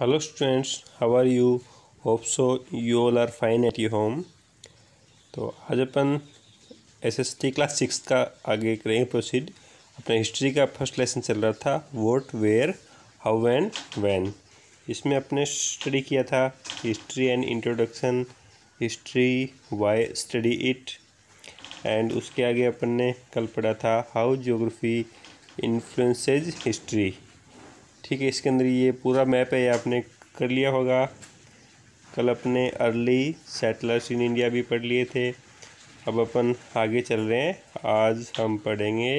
hello students how are you hope so you all are fine at your home तो आज अपन S S T class six का आगे करेंगे proceed अपना हिस्ट्री का फर्स्ट लेसन चल रहा था what where how and when इसमें अपने स्टडी किया था history and introduction history why study it and उसके आगे अपन ने कल पढ़ा था हाउ जोग्राफी इन्फ्लुएंसेज हिस्ट्री ठीक है इसके अंदर ये पूरा मैप है ये आपने कर लिया होगा कल अपने अर्ली सेटलर्स इन इंडिया भी पढ़ लिए थे अब अपन आगे चल रहे हैं आज हम पढ़ेंगे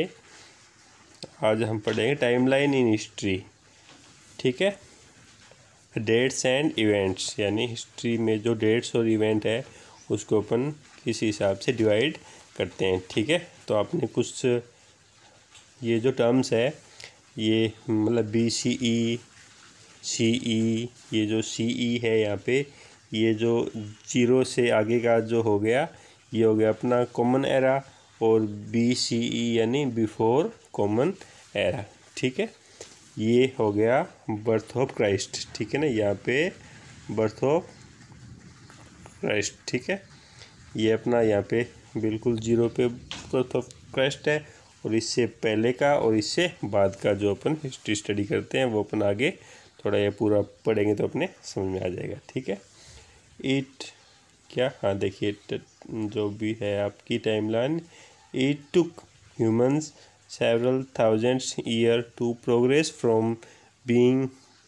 आज हम पढ़ेंगे टाइमलाइन इन हिस्ट्री ठीक है डेट्स एंड इवेंट्स यानी हिस्ट्री में जो डेट्स और इवेंट है उसको अपन किसी हिसाब से डिवाइड करते हैं ठीक है तो आपने कुछ ये जो टर्म्स है ये मतलब बी सी ई सी ई ये जो सी ई e है यहाँ पे ये जो जीरो से आगे का जो हो गया ये हो गया अपना कॉमन एरा और बी सी ई यानी बिफोर कॉमन एरा ठीक है ये हो गया बर्थ ऑफ क्राइस्ट ठीक है ना यहाँ पे बर्थ ऑफ क्राइस्ट ठीक है ये अपना यहाँ पे बिल्कुल जीरो पे बर्थ ऑफ क्राइस्ट है और इससे पहले का और इससे बाद का जो अपन हिस्ट्री स्टडी करते हैं वो अपन आगे थोड़ा ये पूरा पढ़ेंगे तो अपने समझ में आ जाएगा ठीक है इट क्या हाँ देखिए जो भी है आपकी time line it took humans several thousands year to progress from being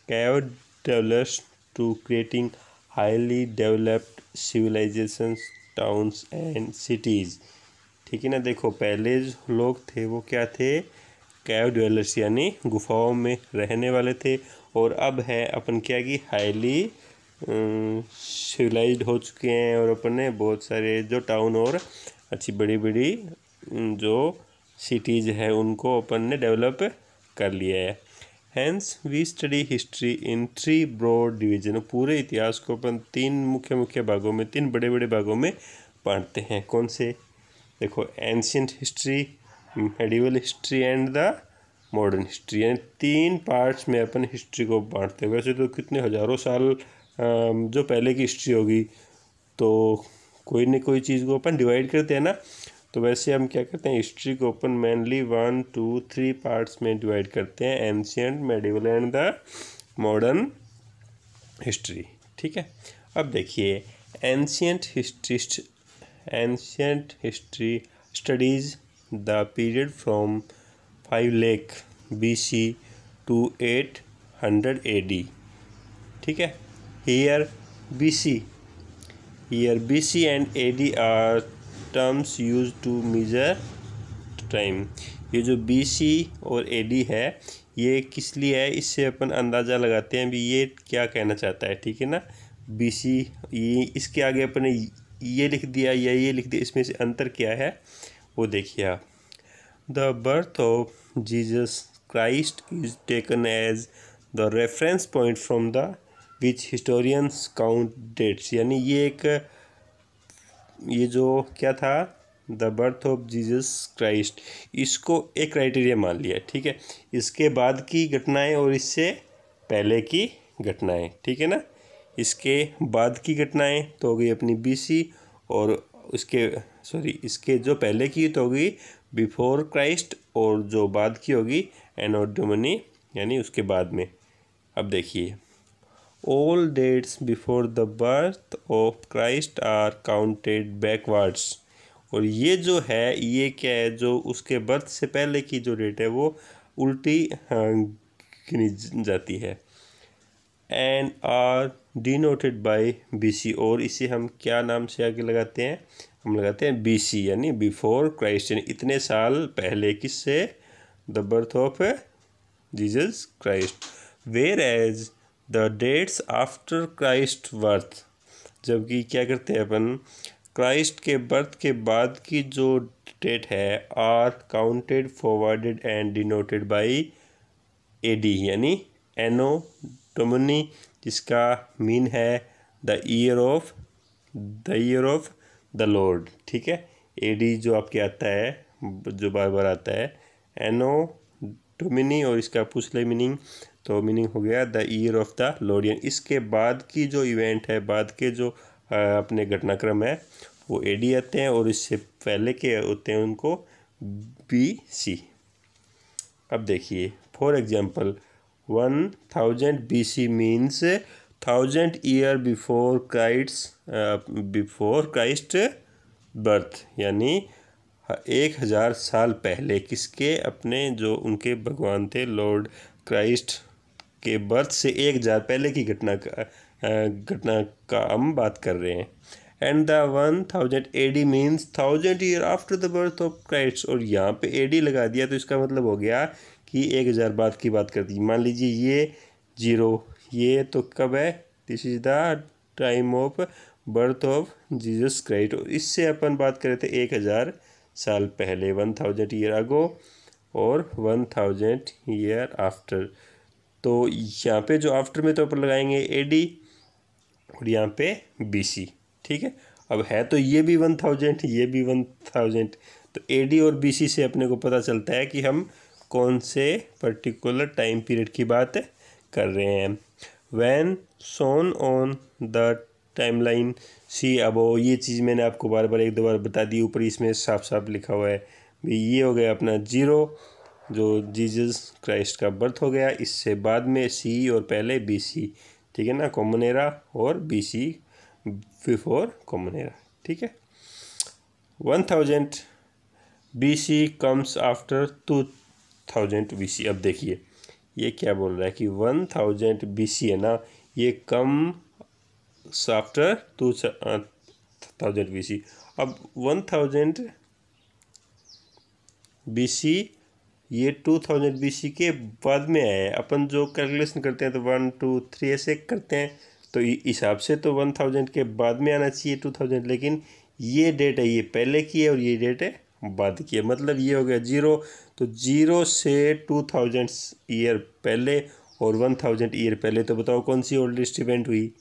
cave develops to creating highly developed civilisation towns and cities ठीक है ना देखो पहले जो लोग थे वो क्या थे कैव ड्वेलर्स यानी गुफाओं में रहने वाले थे और अब है अपन क्या कि हाईली सिविलाइज हो चुके हैं और अपन ने बहुत सारे जो टाउन और अच्छी बड़ी बड़ी जो सिटीज़ है उनको अपन ने डेवलप कर लिया है hence we study history in three broad division पूरे इतिहास को अपन तीन मुख्य मुख्य भागों में तीन बड़े बड़े भागों में बांटते हैं कौन से देखो ancient history medieval history and the modern history यानी तीन पार्ट्स में अपन हिस्ट्री को बांटते हैं वैसे तो कितने हज़ारों साल जो पहले की हिस्ट्री होगी तो कोई ना कोई चीज़ को अपन डिवाइड करते हैं ना तो वैसे हम क्या करते हैं हिस्ट्री को अपन mainly one two three parts में डिवाइड करते हैं ancient medieval and the modern history ठीक है अब देखिए ancient history ancient history studies the period from five lakh B C to eight hundred A D ठीक है here B C here B C and A D are terms use to measure time ये जो B C और A D है ये किस लिए है इससे अपन अंदाज़ा लगाते हैं भी ये क्या कहना चाहता है ठीक है ना बी सी ये इसके आगे अपने ये लिख दिया या ये लिख दिया इसमें से अंतर क्या है वो देखिए आप the birth of Jesus Christ is taken as the reference point from the which historians count dates यानी ये एक ये जो क्या था the birth of Jesus Christ इसको एक क्राइटेरिया मान लिया ठीक है इसके बाद की घटनाएं और इससे पहले की घटनाएं ठीक है ना इसके बाद की घटनाएं तो हो गई अपनी बीसी और उसके सॉरी इसके जो पहले की तो होगी बिफोर क्राइस्ट और जो बाद की होगी एनोडोमनी यानी उसके बाद में अब देखिए all dates before the birth of Christ are counted backwards और ये जो है ये क्या है जो उसके बर्थ से पहले की जो डेट है वो उल्टी हाँ, गिनी जाती है and are denoted by BC और इसे हम क्या नाम से आगे लगाते हैं हम लगाते हैं बीसी यानी बिफोर क्राइस्ट यानी इतने साल पहले किससे the birth of Jesus Christ whereas the dates after Christ birth जबकि क्या करते हैं अपन क्राइस्ट के बर्थ के बाद की जो डेट है are counted forwarded and denoted by A D यानी एनो टमनी जिसका मीन है the year of the year of the lord ठीक है ए डी जो आपके आता है जो बार बार आता है एनो टोमिनी और इसका पूछ ले मीनिंग तो मीनिंग हो गया the year of the lord इसके बाद की जो इवेंट है बाद के जो अपने घटनाक्रम है वो ए डी आते हैं और इससे पहले के होते हैं उनको बी सी अब देखिए for example one thousand B C means thousand year before Christ before Christ birth यानी एक हज़ार साल पहले किसके अपने जो उनके भगवान थे लॉर्ड क्राइस्ट के बर्थ से एक हज़ार पहले की घटना का uh, घटना का हम बात कर रहे हैं and the one thousand A D means thousand year after the birth of Christ और यहाँ पे ए डी लगा दिया तो इसका मतलब हो गया की एक हज़ार बाद की बात करती है मान लीजिए ये जीरो ये तो कब है this is the time of birth of Jesus Christ इससे अपन बात करें तो एक हज़ार साल पहले वन थाउजेंड ईयर अगो और वन थाउजेंड ईयर आफ्टर तो यहाँ पे जो आफ्टर में तो अपन लगाएंगे ए डी और यहाँ पे सी ठीक है अब है तो ये भी वन थाउजेंड ये भी वन थाउजेंड तो ए डी और सी से अपने को पता चलता है कि हम कौन से पर्टिकुलर टाइम पीरियड की बात कर रहे हैं when shown on the time line see above ये चीज़ मैंने आपको बार बार एक दो बार बता दी ऊपर इसमें साफ साफ लिखा हुआ है भी ये हो गया अपना जीरो जो जीजस क्राइस्ट का बर्थ हो गया इससे बाद में सी और पहले बी सी ठीक है ना कॉमन एरा और B C before common era ठीक है one thousand B C comes after two thousand B C अब देखिए ये क्या बोल रहा है कि वन थाउजेंड बी सी है ना ये comes after two thousand B C अब वन थाउजेंड बी सी ये टू थाउजेंड बी सी के बाद में आया है अपन जो कैलकुलेशन करते हैं तो वन टू थ्री ऐसे करते हैं तो हिसाब से तो वन थाउजेंड के बाद में आना चाहिए टू थाउजेंड लेकिन ये डेट है ये पहले की है और ये डेट है बाद किया मतलब ये हो गया जीरो तो जीरो से टू थाउजेंड ईयर पहले और वन थाउजेंड ईयर पहले तो बताओ कौन सी ओल्डेस्ट इवेंट हुई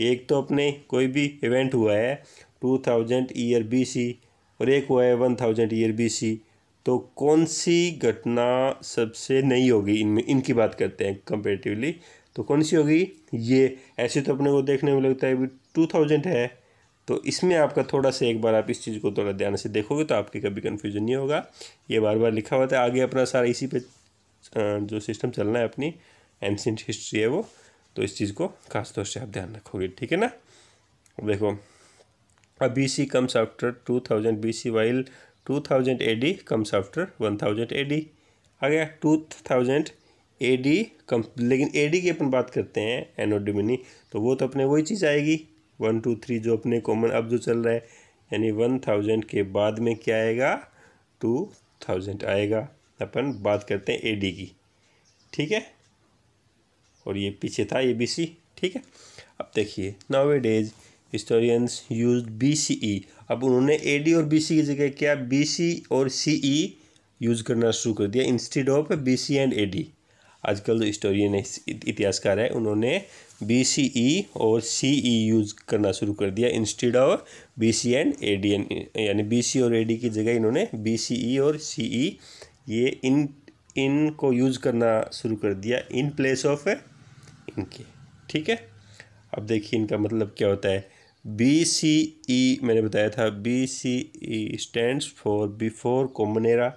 एक तो अपने कोई भी इवेंट हुआ है two thousand year B C और एक हुआ है one thousand year B C तो कौन सी घटना सबसे नई होगी इनमें इनकी बात करते हैं कंपेरेटिवली तो कौन सी होगी ये ऐसे तो अपने को देखने में लगता है अभी टू थाउजेंड है तो इसमें आपका थोड़ा सा एक बार आप इस चीज़ को थोड़ा ध्यान से देखोगे तो आपके कभी कन्फ्यूजन नहीं होगा ये बार बार लिखा हुआ था आगे अपना सारा इसी पे जो सिस्टम चलना है अपनी एंशेंट हिस्ट्री है वो तो इस चीज़ को खास तौर से आप ध्यान रखोगे ठीक है ना देखो अब B C comes after two thousand B C while two thousand A D comes after one thousand A D आ गया two thousand A D come लेकिन ए डी की अपन बात करते हैं एनोडोमिनी तो वो तो अपने वही चीज़ आएगी वन टू थ्री जो अपने कॉमन अब जो चल रहा है यानी वन थाउजेंड के बाद में क्या आएगा टू थाउजेंड आएगा अपन बात करते हैं एडी की ठीक है और ये पीछे था बी सी ठीक है अब देखिए a days historians use B C E अब उन्होंने ए डी और बी सी की जगह क्या बी सी और सी ई यूज़ करना शुरू कर दिया instead of B C and A D आजकल जो हिस्टोरियन इतिहासकार है उन्होंने बी सी ई और सी ई यूज़ करना शुरू कर दिया instead of B C and A D and यानी बी सी और ए डी की जगह इन्होंने बी सी ई और सी ई e ये इन इनको यूज़ करना शुरू कर दिया इन प्लेस ऑफ इनके ठीक है अब देखिए इनका मतलब क्या होता है बी सी ई मैंने बताया था B C E stand for before common era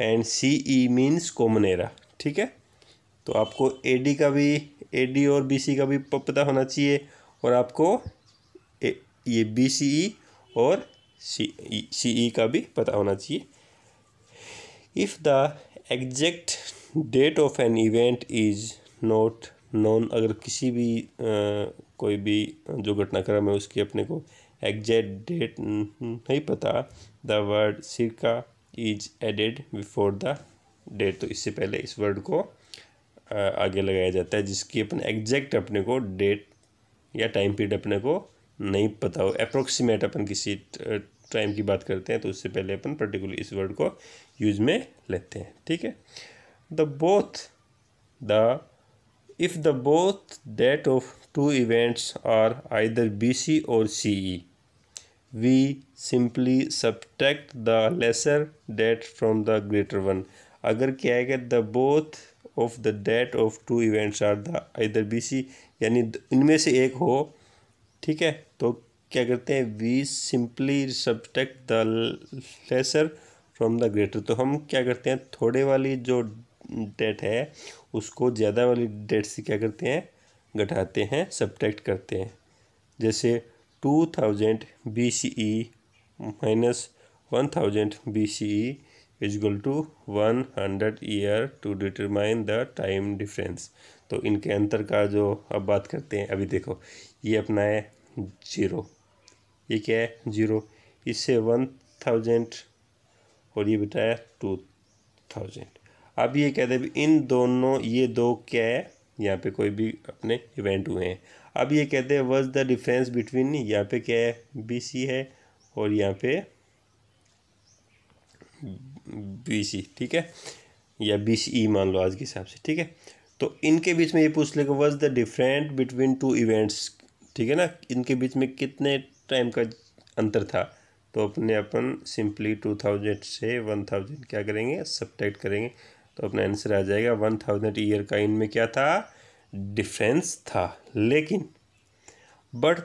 and C E means common era ठीक है तो आपको ए डी का भी ए डी और बी सी का भी पता होना चाहिए और आपको ए, ये बी सी ई और सी सी ई का भी पता होना चाहिए if the exact date of an event is not known अगर किसी भी आ, कोई भी जो घटनाक्रम है उसकी अपने को एग्जैक्ट डेट नहीं पता the word circa is added before the date तो इससे पहले इस वर्ड को आगे लगाया जाता है जिसकी अपन एग्जैक्ट अपने को डेट या टाइम पीरियड अपने को नहीं पता हो अप्रोक्सीमेट अपन किसी टाइम की बात करते हैं तो उससे पहले अपन पर्टिकुलर इस वर्ड को यूज में लेते हैं ठीक है the both the if the both date of two events are either B C और C E we simply subtract the lesser date from the greater one अगर क्या है कि the both of the date of two events are the either B C यानी इनमें से एक हो ठीक है तो क्या करते हैं we simply subtract the lesser from the greater तो हम क्या करते हैं थोड़े वाली जो डेट है उसको ज़्यादा वाली डेट से क्या करते हैं घटाते हैं सब्ट्रैक्ट करते हैं जैसे two thousand B C E minus one thousand B C E is equal to one hundred year to determine the time difference तो इनके अंतर का जो अब बात करते हैं अभी देखो ये अपना है जीरो ये क्या है जीरो इससे वन थाउजेंड और ये बेटा है टू थाउजेंड अब ये कहते हैं इन दोनों ये दो क्या है यहाँ पे कोई भी अपने इवेंट हुए हैं अब ये कहते हैं वज द डिफरेंस बिटवीन यहाँ पे क्या है बी सी है और यहाँ पे सी ठीक है या सी ई मान लो आज के हिसाब से ठीक है तो इनके बीच में ये पूछ लेगा was the different between two events ठीक है ना इनके बीच में कितने टाइम का अंतर था तो अपने अपन सिंपली टू थाउजेंड से वन थाउजेंड क्या करेंगे सब्ट्रैक्ट करेंगे तो अपना आंसर आ जाएगा वन थाउजेंड ईयर का इनमें क्या था डिफरेंस था लेकिन but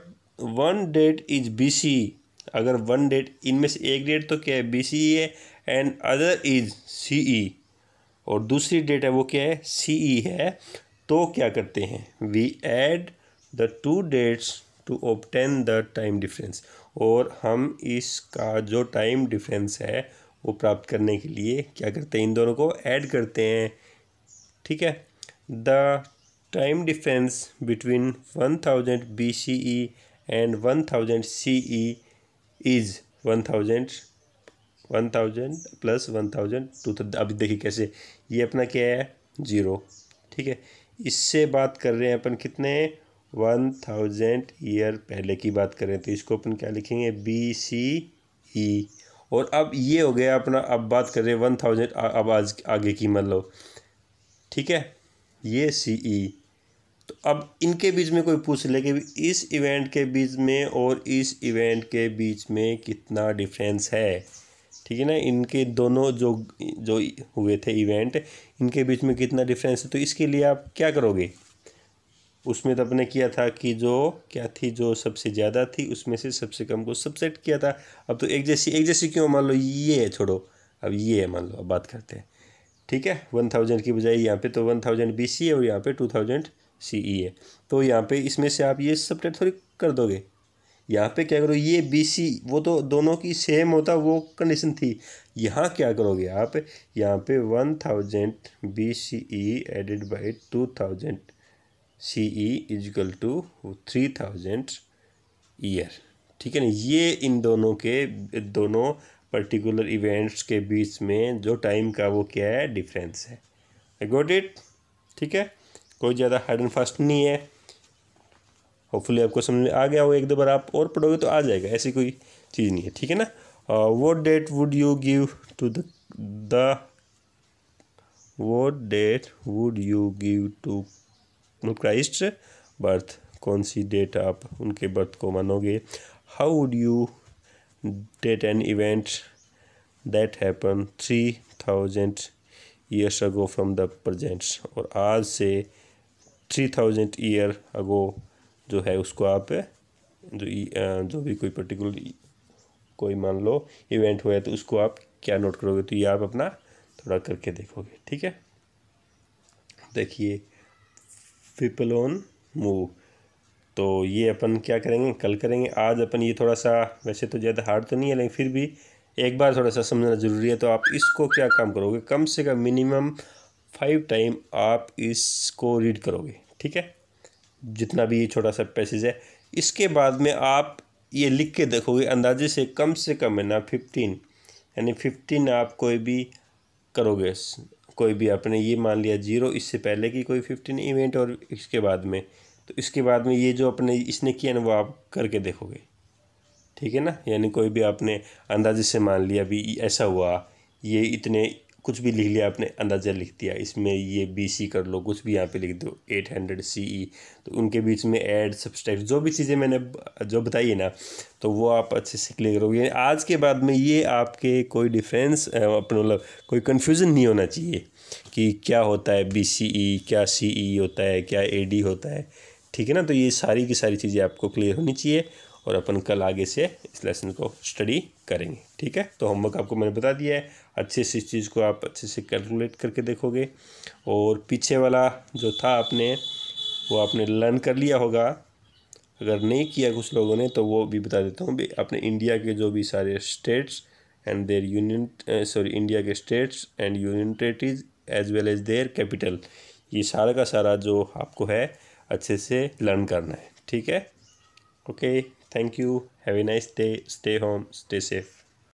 one date is BC अगर वन डेट इनमें से एक डेट तो क्या है बीसी e है and other is C E और दूसरी डेट है वो क्या है सी ई है तो क्या करते हैं we add the two dates to obtain the time difference और हम इसका जो टाइम डिफरेंस है वो प्राप्त करने के लिए क्या करते हैं इन दोनों को ऐड करते हैं ठीक है the time difference between one thousand B C E and one thousand C E is one thousand one thousand plus one thousand two अभी देखिए कैसे ये अपना क्या है जीरो ठीक है इससे बात कर रहे हैं अपन कितने वन थाउजेंड ईयर पहले की बात कर रहे हैं तो इसको अपन क्या लिखेंगे बी सी ई और अब ये हो गया अपना अब बात कर रहे हैं वन थाउजेंड अब आज आगे की मान लो ठीक है ये सी ई e। तो अब इनके बीच में कोई पूछ ले कि इस इवेंट के बीच में और इस इवेंट के बीच में कितना डिफरेंस है ठीक है ना इनके दोनों जो जो हुए थे इवेंट इनके बीच में कितना डिफरेंस है तो इसके लिए आप क्या करोगे उसमें तो आपने किया था कि जो क्या थी जो सबसे ज़्यादा थी उसमें से सबसे कम को सबसेट किया था अब तो एक जैसी एक जैसी क्यों मान लो ये है छोड़ो अब ये है मान लो अब बात करते हैं ठीक है वन थाउजेंड की बजाय यहाँ पे तो वन थाउजेंड बी सी है और यहाँ पे टू थाउजेंड सी ई है तो यहाँ पे इसमें से आप ये सबसेट थोड़ी कर दोगे यहाँ पे क्या करो ये बी सी वो तो दोनों की सेम होता वो कंडीशन थी यहाँ क्या करोगे आप यहाँ पे one thousand B C E added by two thousand C E equal to three thousand year ठीक है ना ये इन दोनों के दोनों पर्टिकुलर इवेंट्स के बीच में जो टाइम का वो क्या है डिफरेंस है आई गोट इट ठीक है कोई ज़्यादा हार्ड एंड फास्ट नहीं है होपफुली आपको समझ में आ गया हो एक दो बार आप और पढ़ोगे तो आ जाएगा ऐसी कोई चीज़ नहीं है ठीक है ना what date would you give to the what date would you give to Christ birth कौन सी डेट आप उनके बर्थ को मानोगे how would you date an event that happen three thousand years ago from the presents और आज से थ्री थाउजेंड ईयर अगो जो है उसको आप जो जो भी कोई पर्टिकुलर कोई मान लो इवेंट हुआ है तो उसको आप क्या नोट करोगे तो ये आप अपना थोड़ा करके देखोगे ठीक है देखिए पीपल ऑन मूव तो ये अपन क्या करेंगे कल करेंगे आज अपन ये थोड़ा सा वैसे तो ज़्यादा हार्ड तो नहीं है लेकिन फिर भी एक बार थोड़ा सा समझना ज़रूरी है तो आप इसको क्या काम करोगे कम से कम मिनिमम फाइव टाइम आप इसको रीड करोगे ठीक है जितना भी ये छोटा सा पैसेज है इसके बाद में आप ये लिख के देखोगे अंदाजे से कम से कम है ना फिफ्टीन यानी फिफ्टीन आप कोई भी करोगे कोई भी आपने ये मान लिया जीरो इससे पहले की कोई फिफ्टीन इवेंट और इसके बाद में तो इसके बाद में ये जो अपने इसने किया ना वो आप करके देखोगे ठीक है ना यानी कोई भी आपने अंदाजे से मान लिया भी ऐसा हुआ ये इतने कुछ भी लिख लिया आपने अंदाज़ा लिख दिया इसमें ये बी सी कर लो कुछ भी यहाँ पे लिख दो एट हंड्रेड सी ई तो उनके बीच में एड सब्सक्राइब जो भी चीज़ें मैंने जो बताई है ना तो वो आप अच्छे से क्लियर करोगे आज के बाद में ये आपके कोई डिफरेंस अपने मतलब कोई कन्फ्यूज़न नहीं होना चाहिए कि क्या होता है बी सी ई क्या सी ई e होता है क्या ए डी होता है ठीक है ना तो ये सारी की सारी चीज़ें आपको क्लियर होनी चाहिए और अपन कल आगे से इस लेसन को स्टडी करेंगे ठीक है तो होमवर्क आपको मैंने बता दिया है अच्छे से इस चीज़ को आप अच्छे से कैलकुलेट करके देखोगे और पीछे वाला जो था आपने वो आपने लर्न कर लिया होगा अगर नहीं किया कुछ लोगों ने तो वो भी बता देता हूँ अपने इंडिया के जो भी सारे states and their union sorry India के states and union territories as well as their capital ये सारा का सारा जो आपको है अच्छे से लर्न करना है ठीक है okay okay. Thank you. Have a nice day. Stay home. Stay safe.